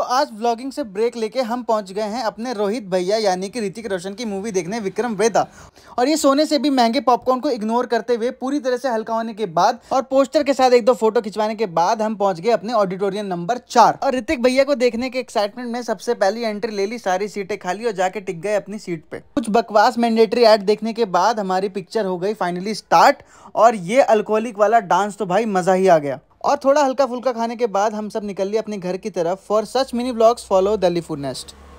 तो आज ब्लॉगिंग से ब्रेक लेके हम पहुंच गए हैं अपने रोहित भैया यानी कि ऋतिक रोशन की मूवी देखने विक्रम वेदा और ये सोने से भी महंगे पॉपकॉर्न को इग्नोर करते हुए पूरी तरह से हल्का होने के बाद और पोस्टर के साथ एक दो फोटो खिंचवाने के बाद हम पहुंच गए अपने ऑडिटोरियम नंबर चार और ऋतिक भैया को देखने के एक्साइटमेंट में सबसे पहली एंट्री ले ली सारी सीटें खाली और जाके टिक गए अपनी सीट पे कुछ बकवास मैंडेटरी एड देखने के बाद हमारी पिक्चर हो गई फाइनली स्टार्ट और ये अल्कोहलिक वाला डांस तो भाई मजा ही आ गया और थोड़ा हल्का फुल्का खाने के बाद हम सब निकल लिए अपने घर की तरफ for such mini blogs follow Delhi food nest